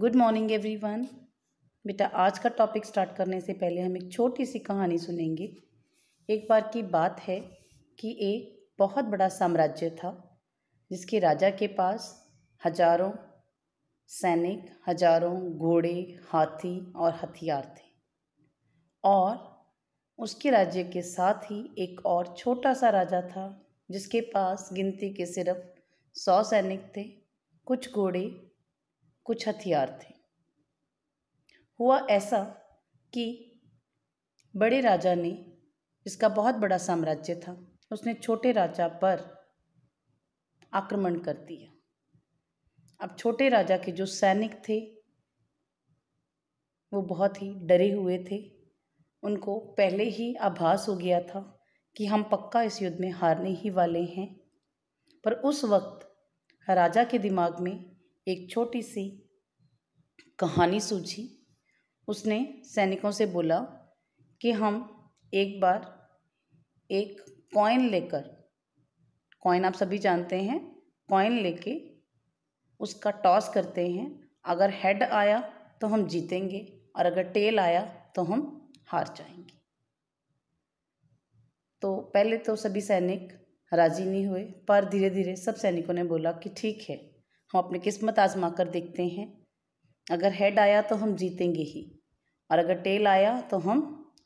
Good morning everyone बेटा आज का टॉपिक स्टार्ट करने से पहले हम एक छोटी सी कहानी सुनेंगे एक बार की बात है कि एक बहुत बड़ा साम्राज्य था जिसके राजा के पास हजारों सैनिक हजारों घोड़े हाथी और हथियार थे और उसके राज्य के साथ ही एक और छोटा सा राजा था जिसके पास गिनती के सिर्फ सौ सैनिक थे कुछ घोड़े कुछ हथियार थे हुआ ऐसा कि बड़े राजा ने इसका बहुत बड़ा साम्राज्य था उसने छोटे राजा पर आक्रमण कर दिया अब छोटे राजा के जो सैनिक थे वो बहुत ही डरे हुए थे उनको पहले ही आभास हो गया था कि हम पक्का इस युद्ध में हारने ही वाले हैं पर उस वक्त राजा के दिमाग में एक छोटी सी कहानी सूझी उसने सैनिकों से बोला कि हम एक बार एक कॉइन लेकर कॉइन आप सभी जानते हैं कॉइन लेके उसका टॉस करते हैं अगर हेड आया तो हम जीतेंगे और अगर टेल आया तो हम हार जाएंगे तो पहले तो सभी सैनिक राजी नहीं हुए पर धीरे धीरे सब सैनिकों ने बोला कि ठीक है हम अपनी किस्मत आजमा कर देखते हैं अगर हेड आया तो हम जीतेंगे ही और अगर टेल आया तो हम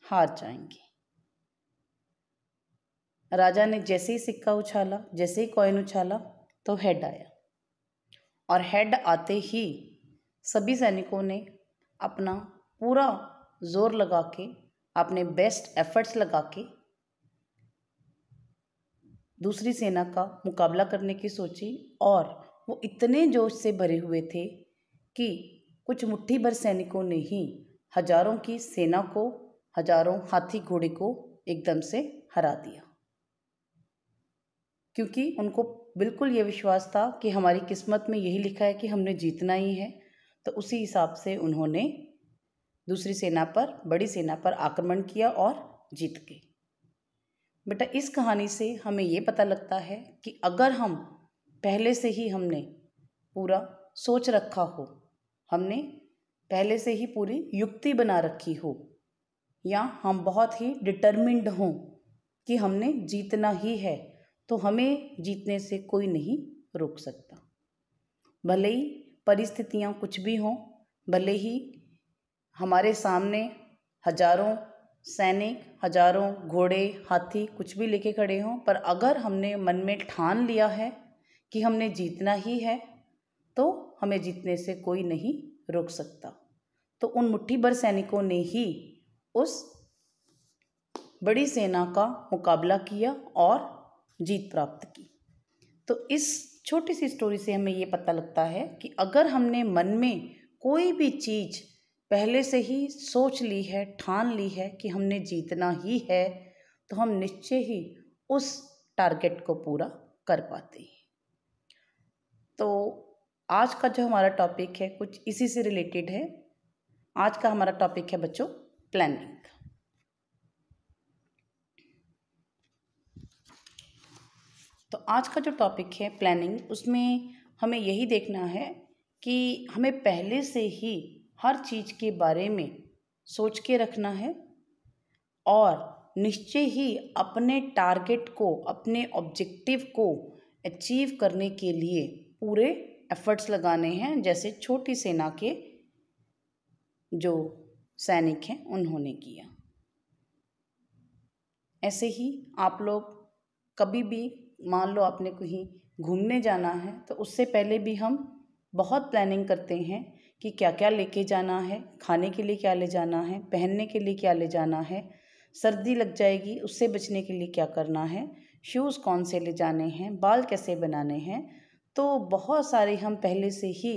हार जाएंगे राजा ने जैसे ही सिक्का उछाला जैसे ही कॉइन उछाला तो हेड आया और हेड आते ही सभी सैनिकों ने अपना पूरा जोर लगा के अपने बेस्ट एफर्ट्स लगा के दूसरी सेना का मुकाबला करने की सोची और वो इतने जोश से भरे हुए थे कि कुछ मुट्ठी भर सैनिकों ने ही हजारों की सेना को हजारों हाथी घोड़े को एकदम से हरा दिया क्योंकि उनको बिल्कुल ये विश्वास था कि हमारी किस्मत में यही लिखा है कि हमने जीतना ही है तो उसी हिसाब से उन्होंने दूसरी सेना पर बड़ी सेना पर आक्रमण किया और जीत गए बेटा इस कहानी से हमें ये पता लगता है कि अगर हम पहले से ही हमने पूरा सोच रखा हो हमने पहले से ही पूरी युक्ति बना रखी हो या हम बहुत ही डिटर्मिंड हों कि हमने जीतना ही है तो हमें जीतने से कोई नहीं रोक सकता भले ही परिस्थितियाँ कुछ भी हों भले ही हमारे सामने हजारों सैनिक हजारों घोड़े हाथी कुछ भी लेके खड़े हों पर अगर हमने मन में ठान लिया है कि हमने जीतना ही है तो हमें जीतने से कोई नहीं रोक सकता तो उन मुट्ठी भर सैनिकों ने ही उस बड़ी सेना का मुकाबला किया और जीत प्राप्त की तो इस छोटी सी स्टोरी से हमें ये पता लगता है कि अगर हमने मन में कोई भी चीज़ पहले से ही सोच ली है ठान ली है कि हमने जीतना ही है तो हम निश्चय ही उस टारगेट को पूरा कर पाते हैं तो आज का जो हमारा टॉपिक है कुछ इसी से रिलेटेड है आज का हमारा टॉपिक है बच्चों प्लानिंग तो आज का जो टॉपिक है प्लानिंग उसमें हमें यही देखना है कि हमें पहले से ही हर चीज़ के बारे में सोच के रखना है और निश्चय ही अपने टारगेट को अपने ऑब्जेक्टिव को अचीव करने के लिए पूरे एफर्ट्स लगाने हैं जैसे छोटी सेना के जो सैनिक हैं उन्होंने किया ऐसे ही आप लोग कभी भी मान लो आपने कहीं घूमने जाना है तो उससे पहले भी हम बहुत प्लानिंग करते हैं कि क्या क्या लेके जाना है खाने के लिए क्या ले जाना है पहनने के लिए क्या ले जाना है सर्दी लग जाएगी उससे बचने के लिए क्या करना है शूज़ कौन से ले जाने हैं बाल कैसे बनाने हैं तो बहुत सारे हम पहले से ही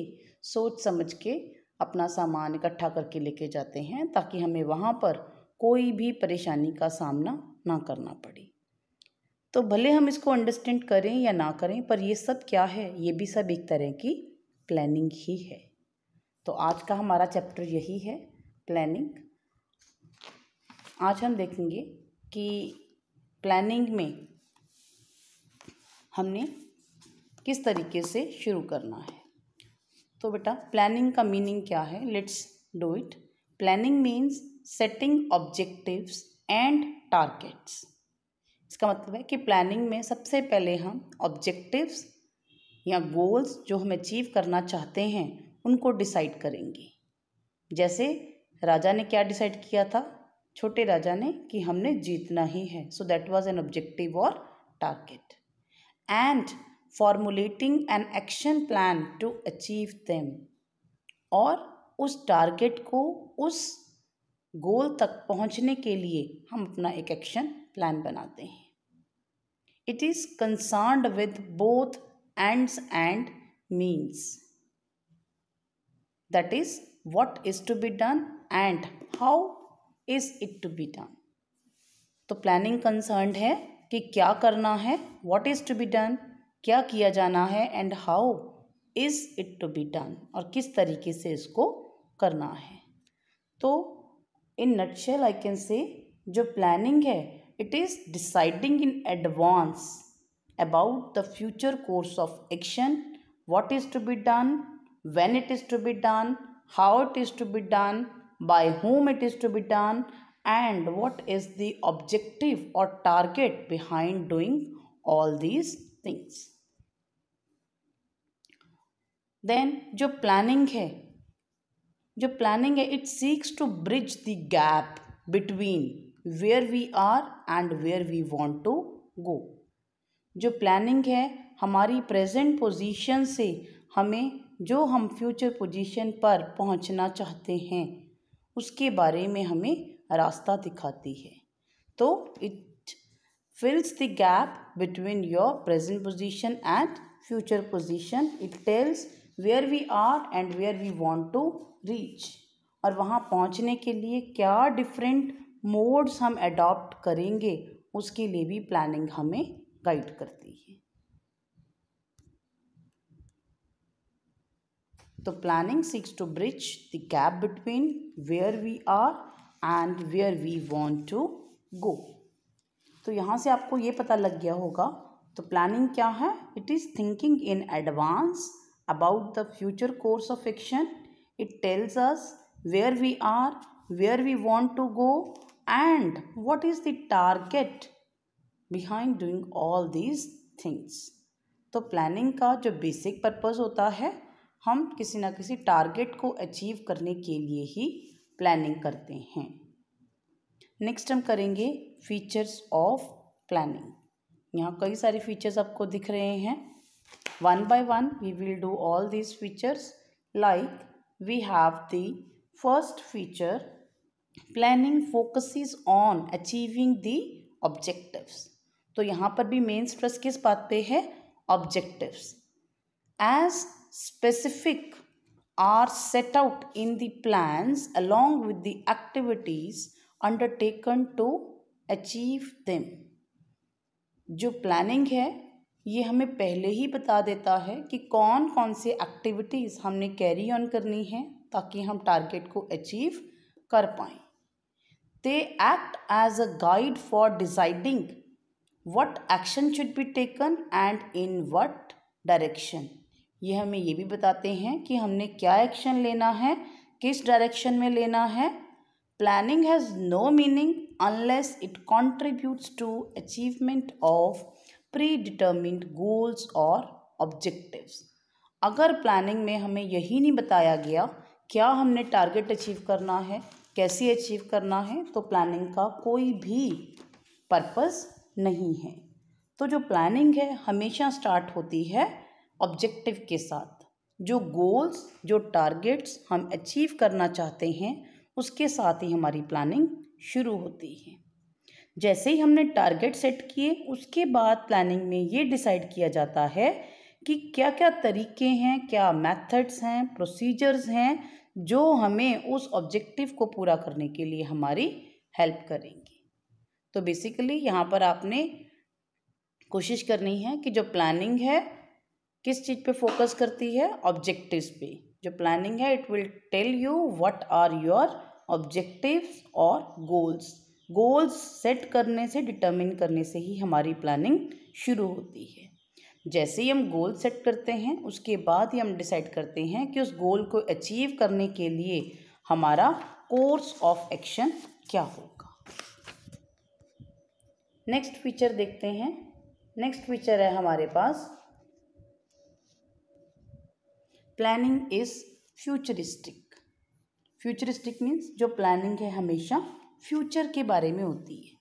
सोच समझ के अपना सामान इकट्ठा करके लेके जाते हैं ताकि हमें वहाँ पर कोई भी परेशानी का सामना ना करना पड़े तो भले हम इसको अंडरस्टैंड करें या ना करें पर ये सब क्या है ये भी सब एक तरह की प्लानिंग ही है तो आज का हमारा चैप्टर यही है प्लानिंग आज हम देखेंगे कि प्लानिंग में हमने किस तरीके से शुरू करना है तो बेटा प्लानिंग का मीनिंग क्या है let's do it planning means setting objectives and targets इसका मतलब है कि प्लानिंग में सबसे पहले हम ऑब्जेक्टिव्स या गोल्स जो हम अचीव करना चाहते हैं उनको डिसाइड करेंगे जैसे राजा ने क्या डिसाइड किया था छोटे राजा ने कि हमने जीतना ही है so that was an objective और target and formulating an action plan to achieve them और उस टारगेट को उस गोल तक पहुंचने के लिए हम अपना एक एक्शन प्लान बनाते हैं it is concerned with both ends and means that is what is to be done and how is it to be done तो प्लानिंग कंसर्न है कि क्या करना है what is to be done क्या किया जाना है and how is it to be done और किस तरीके से इसको करना है तो इन नक्शल आई कैन से जो प्लानिंग है it is deciding in advance about the future course of action what is to be done when it is to be done how it is to be done by whom it is to be done and what is the objective और target behind doing all these things then जो planning है जो planning है it seeks to bridge the gap between where we are and where we want to go जो planning है हमारी present position से हमें जो हम फ्यूचर पोजीशन पर पहुंचना चाहते हैं उसके बारे में हमें रास्ता दिखाती है तो it fills the gap between your present position and future position it tells where we are and where we want to reach और वहाँ पहुँचने के लिए क्या डिफरेंट मोड्स हम एडॉप्ट करेंगे उसके लिए भी प्लानिंग हमें गाइड करती है तो planning seeks to bridge the gap between where we are and where we want to go तो यहाँ से आपको ये पता लग गया होगा तो प्लानिंग क्या है it is thinking in advance about the future course of action it tells us where we are where we want to go and what is the target behind doing all these things तो planning का जो basic purpose होता है हम किसी ना किसी target को अचीव करने के लिए ही प्लानिंग करते हैं नेक्स्ट हम करेंगे फीचर्स ऑफ प्लानिंग यहाँ कई सारे फीचर्स आपको दिख रहे हैं One by one we will do all these features like we have the first feature planning focuses on achieving the objectives. तो यहाँ पर भी मेन स्ट्रेस किस बात पे है objectives as specific are set out in the plans along with the activities undertaken to achieve them. जो planning है ये हमें पहले ही बता देता है कि कौन कौन से एक्टिविटीज़ हमने कैरी ऑन करनी है ताकि हम टारगेट को अचीव कर पाएँ they act as a guide for deciding what action should be taken and in what direction ये हमें ये भी बताते हैं कि हमने क्या एक्शन लेना है किस डायरेक्शन में लेना है planning has no meaning unless it contributes to achievement of predetermined goals और ऑब्जेक्टिव्स अगर प्लानिंग में हमें यही नहीं बताया गया क्या हमने टारगेट अचीव करना है कैसे अचीव करना है तो प्लानिंग का कोई भी पर्पस नहीं है तो जो प्लानिंग है हमेशा स्टार्ट होती है ऑब्जेक्टिव के साथ जो गोल्स जो टारगेट्स हम अचीव करना चाहते हैं उसके साथ ही हमारी प्लानिंग शुरू होती है जैसे ही हमने टारगेट सेट किए उसके बाद प्लानिंग में ये डिसाइड किया जाता है कि क्या क्या तरीके हैं क्या मेथड्स हैं प्रोसीजर्स हैं जो हमें उस ऑब्जेक्टिव को पूरा करने के लिए हमारी हेल्प करेंगे तो बेसिकली यहाँ पर आपने कोशिश करनी है कि जो प्लानिंग है किस चीज़ पे फोकस करती है ऑब्जेक्टिव्स पे जो प्लानिंग है it will tell you what are your objectives और गोल्स गोल्स सेट करने से डिटर्मिन करने से ही हमारी प्लानिंग शुरू होती है जैसे ही हम गोल सेट करते हैं उसके बाद ही हम डिसाइड करते हैं कि उस गोल को अचीव करने के लिए हमारा कोर्स ऑफ एक्शन क्या होगा नेक्स्ट फीचर देखते हैं नेक्स्ट फीचर है हमारे पास planning is futuristic futuristic means जो प्लानिंग है हमेशा फ्यूचर के बारे में होती है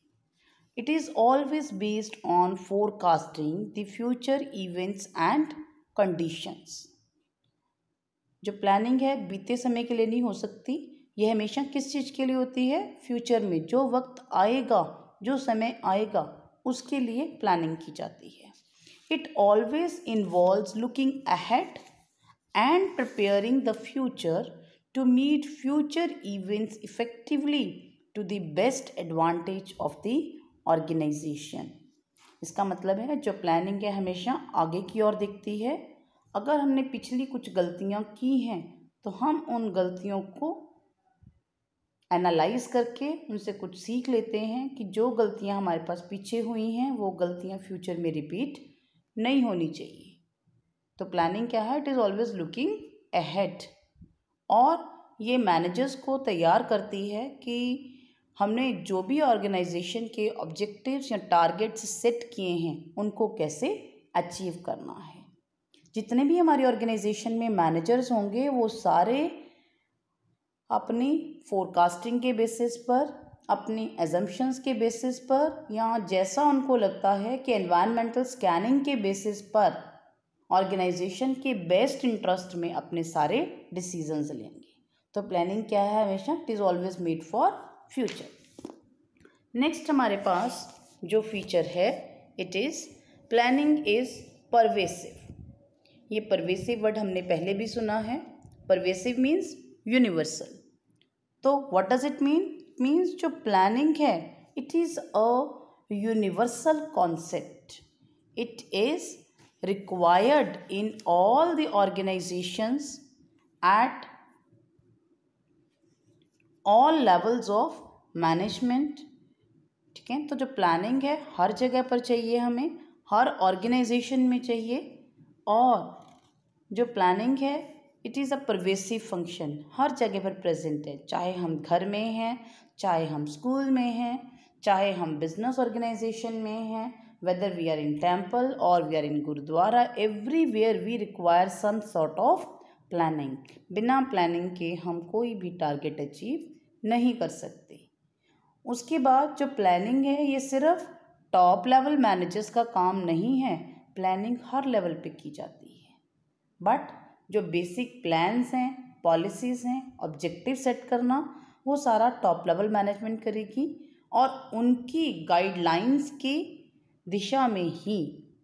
it is always based on forecasting the future events and conditions जो प्लानिंग है बीते समय के लिए नहीं हो सकती यह हमेशा किस चीज़ के लिए होती है फ्यूचर में जो वक्त आएगा जो समय आएगा उसके लिए प्लानिंग की जाती है it always involve looking ahead and preparing the future to meet future events effectively to the best advantage of the organisation इसका मतलब है जो प्लानिंग है हमेशा आगे की ओर देखती है अगर हमने पिछली कुछ गलतियाँ की हैं तो हम उन गलतियों को एनालाइज करके उनसे कुछ सीख लेते हैं कि जो गलतियाँ हमारे पास पीछे हुई हैं वो गलतियाँ फ्यूचर में रिपीट नहीं होनी चाहिए तो प्लानिंग क्या है it is always looking ahead और ये मैनेजर्स को तैयार करती है कि हमने जो भी ऑर्गेनाइजेशन के ऑब्जेक्टिव्स या टारगेट्स सेट किए हैं उनको कैसे अचीव करना है जितने भी हमारी ऑर्गेनाइजेशन में मैनेजर्स होंगे वो सारे अपनी फोरकास्टिंग के बेसिस पर अपनी एजम्पन्स के बेसिस पर या जैसा उनको लगता है कि एनवायरमेंटल स्कैनिंग के बेसिस पर ऑर्गेनाइजेशन के बेस्ट इंटरेस्ट में अपने सारे डिसीजंस लेंगे तो प्लानिंग क्या है हमेशा it is always made for future next हमारे पास जो फीचर है it is planning is pervasive ये परवेसिव वर्ड हमने पहले भी सुना है परवेसिव मीन्स यूनिवर्सल तो what does it mean means जो प्लानिंग है it is a universal concept it is required in all the organisations at all levels of management ठीक है तो जो प्लानिंग है हर जगह पर चाहिए हमें हर ऑर्गेनाइजेशन में चाहिए और जो प्लानिंग है it is a pervasive function हर जगह पर प्रेजेंट है चाहे हम घर में हैं चाहे हम स्कूल में हैं चाहे हम बिजनेस ऑर्गेनाइजेशन में हैं whether we are in temple or we are in gurdwara everywhere we require some sort of planning बिना प्लानिंग के हम कोई भी टारगेट अचीव नहीं कर सकते उसके बाद जो प्लानिंग है ये सिर्फ टॉप लेवल मैनेजर्स का काम नहीं है प्लानिंग हर लेवल पे की जाती है बट जो बेसिक प्लान्स हैं पॉलिसीज़ हैं ऑब्जेक्टिव सेट करना वो सारा टॉप लेवल मैनेजमेंट करेगी और उनकी गाइडलाइंस की दिशा में ही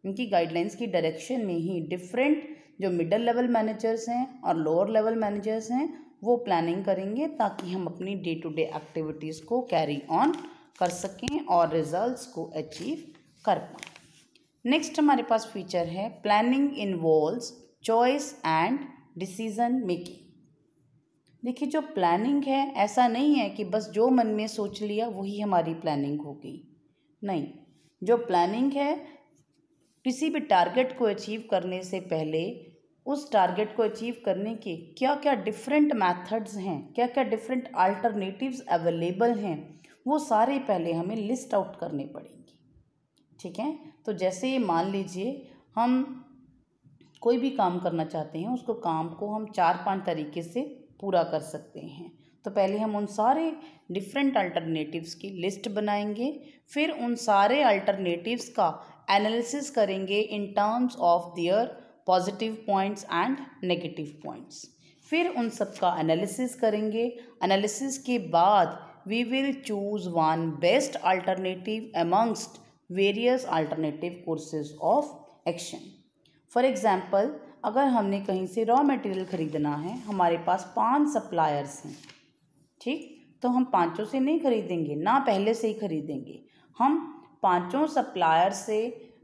उनकी गाइडलाइंस की डायरेक्शन में ही डिफरेंट जो मिडल लेवल मैनेजर्स हैं और लोअर लेवल मैनेजर्स हैं वो प्लानिंग करेंगे ताकि हम अपनी डे टू डे एक्टिविटीज़ को कैरी ऑन कर सकें और रिजल्ट्स को अचीव कर पाएँ नेक्स्ट हमारे पास फीचर है planning involves choice and decision making देखिए जो प्लानिंग है ऐसा नहीं है कि बस जो मन में सोच लिया वही हमारी प्लानिंग हो गई नहीं जो प्लानिंग है किसी भी टारगेट को अचीव करने से पहले उस टारगेट को अचीव करने के क्या क्या डिफरेंट मेथड्स हैं क्या क्या डिफरेंट अल्टरनेटिव्स अवेलेबल हैं वो सारे पहले हमें लिस्ट आउट करने पड़ेंगे ठीक है तो जैसे ये मान लीजिए हम कोई भी काम करना चाहते हैं उसको काम को हम चार पांच तरीके से पूरा कर सकते हैं तो पहले हम उन सारे डिफरेंट अल्टरनेटिव्स की लिस्ट बनाएंगे फिर उन सारे अल्टरनेटिव्स का एनालिसिस करेंगे in terms of their positive points and negative points फिर उन सब का एनालिसिस करेंगे एनालिसिस के बाद we will choose one best alternative amongst various alternative courses of action for example अगर हमने कहीं से रॉ मटेरियल ख़रीदना है हमारे पास पांच सप्लायर्स हैं ठीक तो हम पांचों से नहीं खरीदेंगे ना पहले से ही खरीदेंगे हम पांचों सप्लायर से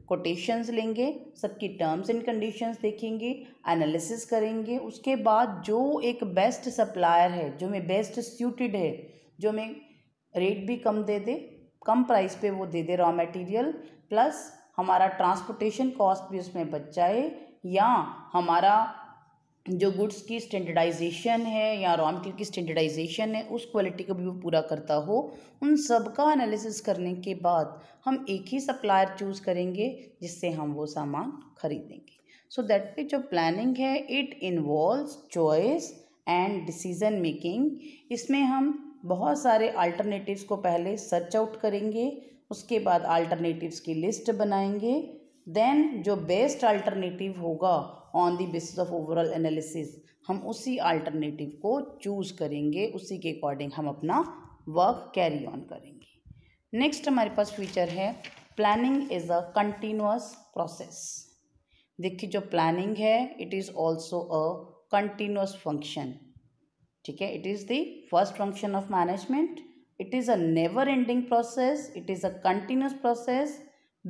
कोटेशंस लेंगे सबकी टर्म्स एंड कंडीशंस देखेंगे एनालिसिस करेंगे उसके बाद जो एक बेस्ट सप्लायर है जो मैं बेस्ट सूटेड है जो मैं रेट भी कम दे दे कम प्राइस पे वो दे दे रॉ मटेरियल प्लस हमारा ट्रांसपोर्टेशन कॉस्ट भी उसमें बच जाए या हमारा जो गुड्स की स्टैंडर्डाइजेशन है या रॉ मटेरियल की स्टैंडर्डाइजेशन है उस क्वालिटी को भी वो पूरा करता हो उन सब का एनालिसिस करने के बाद हम एक ही सप्लायर चूज़ करेंगे जिससे हम वो सामान खरीदेंगे सो दैट पे जो प्लानिंग है it involves choice and decision making इसमें हम बहुत सारे अल्टरनेटिव्स को पहले सर्च आउट करेंगे उसके बाद अल्टरनेटिव्स की लिस्ट बनाएंगे देन जो बेस्ट अल्टरनेटिव होगा on the basis of overall analysis हम उसी अल्टरनेटिव को चूज़ करेंगे उसी के अकॉर्डिंग हम अपना वर्क कैरी ऑन करेंगे नेक्स्ट हमारे पास फीचर है planning is a continuous process देखिए जो प्लानिंग है it is also a continuous function ठीक है it is the first function of management it is a never ending process it is a continuous process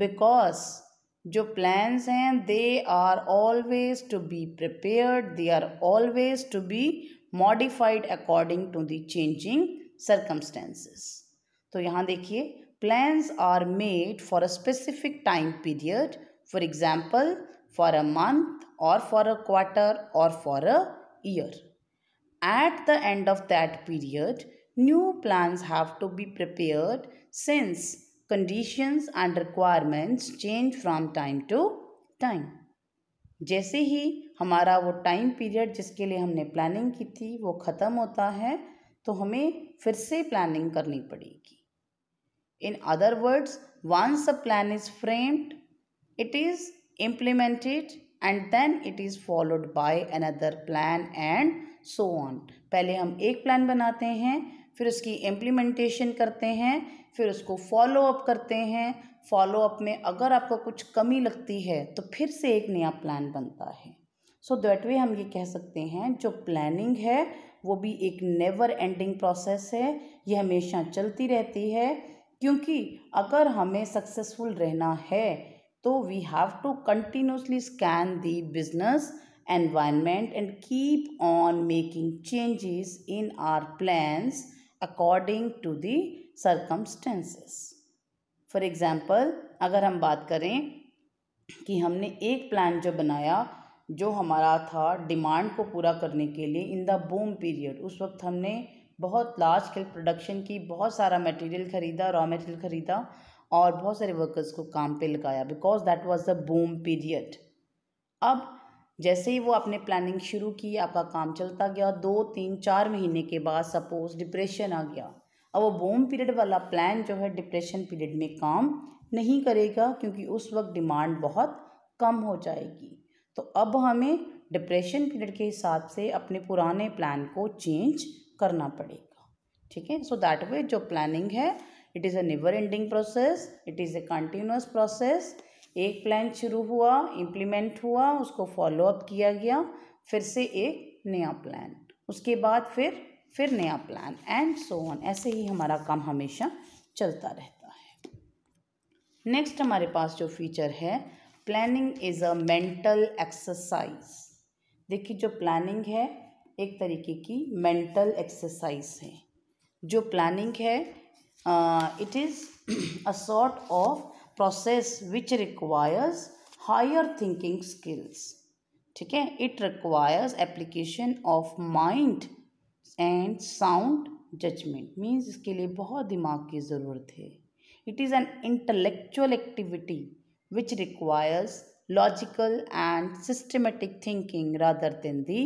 because जो plans हैं they are always to be prepared they are always to be modified according to the changing circumstances तो यहाँ देखिए plans are made for a specific time period for example for a month or for a quarter or for a year at the end of that period new plans have to be prepared since conditions and requirements change from time to time जैसे ही हमारा वो time period जिसके लिए हमने planning की थी वो ख़त्म होता है तो हमें फिर से प्लानिंग करनी पड़ेगी in other words once a plan is framed it is implemented and then it is followed by another plan and so on पहले हम एक प्लान बनाते हैं फिर उसकी इम्प्लीमेंटेशन करते हैं फिर उसको फॉलो अप करते हैं फॉलो अप में अगर आपको कुछ कमी लगती है तो फिर से एक नया प्लान बनता है सो दैट वे हम ये कह सकते हैं जो प्लानिंग है वो भी एक नेवर एंडिंग प्रोसेस है ये हमेशा चलती रहती है क्योंकि अगर हमें सक्सेसफुल रहना है तो we have to continuously scan the business environment and keep on making changes in our plans according to the circumstances for example अगर हम बात करें कि हमने एक प्लान जो बनाया जो हमारा था डिमांड को पूरा करने के लिए इन द बूम पीरियड उस वक्त हमने बहुत लार्ज स्केल प्रोडक्शन की बहुत सारा मटेरियल ख़रीदा रॉ मटेरियल ख़रीदा और बहुत सारे वर्कर्स को काम पे लगाया because that was the boom period अब जैसे ही वो अपने प्लानिंग शुरू की आपका काम चलता गया दो तीन चार महीने के बाद सपोज डिप्रेशन आ गया अब वो बोम पीरियड वाला प्लान जो है डिप्रेशन पीरियड में काम नहीं करेगा क्योंकि उस वक्त डिमांड बहुत कम हो जाएगी तो अब हमें डिप्रेशन पीरियड के हिसाब से अपने पुराने प्लान को चेंज करना पड़ेगा ठीक है सो दैट वे जो प्लानिंग है it is a never ending process it is a continuous process एक प्लान शुरू हुआ इम्प्लीमेंट हुआ उसको फॉलोअप किया गया फिर से एक नया प्लान उसके बाद फिर फिर नया प्लान एंड सो ऑन ऐसे ही हमारा काम हमेशा चलता रहता है नेक्स्ट हमारे पास जो फीचर है planning is a mental exercise देखिए जो प्लानिंग है एक तरीके की मेंटल एक्सरसाइज है जो प्लानिंग है it is a sort of process which requires higher thinking skills ठीक है it requires application of mind and sound judgement means इसके लिए बहुत दिमाग की ज़रूरत है it is an intellectual activity which requires logical and systematic thinking rather than the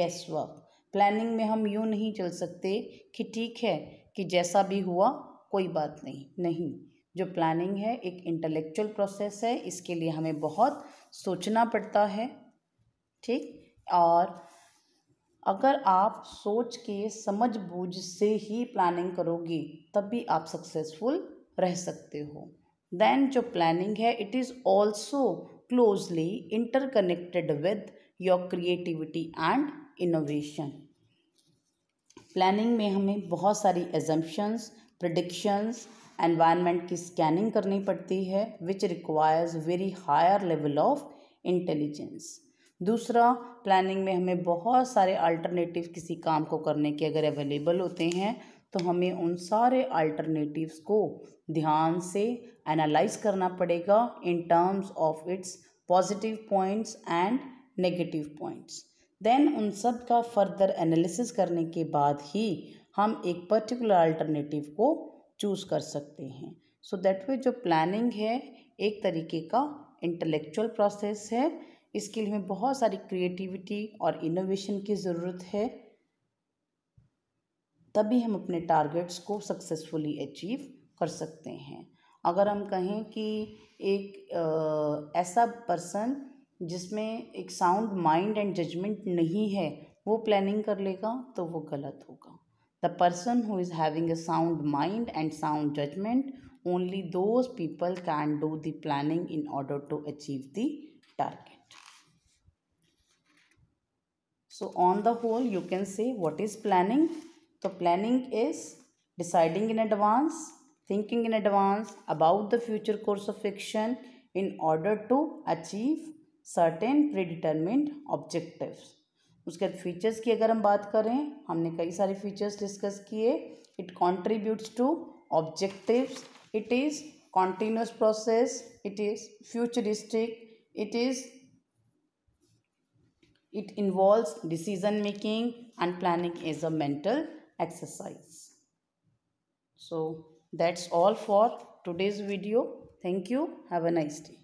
guess work planning में हम यूँ नहीं चल सकते कि ठीक है कि जैसा भी हुआ कोई बात नहीं नहीं जो प्लानिंग है एक इंटेलेक्चुअल प्रोसेस है इसके लिए हमें बहुत सोचना पड़ता है ठीक और अगर आप सोच के समझ बूझ से ही प्लानिंग करोगे तब भी आप सक्सेसफुल रह सकते हो देन जो प्लानिंग है it is also closely interconnected with your creativity and innovation planning में हमें बहुत सारी एजम्पन्स प्रडिक्शंस एनवायरनमेंट की स्कैनिंग करनी पड़ती है which requires very higher level of intelligence दूसरा प्लानिंग में हमें बहुत सारे अल्टरनेटिव किसी काम को करने के अगर अवेलेबल होते हैं तो हमें उन सारे अल्टरनेटिव्स को ध्यान से एनालाइज करना पड़ेगा in terms of its positive points and negative points then उन सब का फर्दर एनालिसिस करने के बाद ही हम एक पर्टिकुलर अल्टरनेटिव को चूज़ कर सकते हैं सो दैट वे जो प्लानिंग है एक तरीके का इंटेलेक्चुअल प्रोसेस है इसके लिए हमें बहुत सारी क्रिएटिविटी और इनोवेशन की ज़रूरत है तभी हम अपने टारगेट्स को सक्सेसफुली अचीव कर सकते हैं अगर हम कहें कि एक आ, ऐसा पर्सन जिसमें एक साउंड माइंड एंड जजमेंट नहीं है वो प्लानिंग कर लेगा तो वो गलत होगा The person who is having a sound mind and sound judgment, only those people can do the planning in order to achieve the target. So on the whole, you can say what is planning? So planning is deciding in advance, thinking in advance about the future course of action in order to achieve certain predetermined objectives. उसके बाद features की अगर हम बात करें हमने कई सारे फीचर्स डिस्कस किए it contributes to objectives it is continuous process it is futuristic it is it involves decision making and planning is a mental exercise so that's all for today's video thank you have a nice day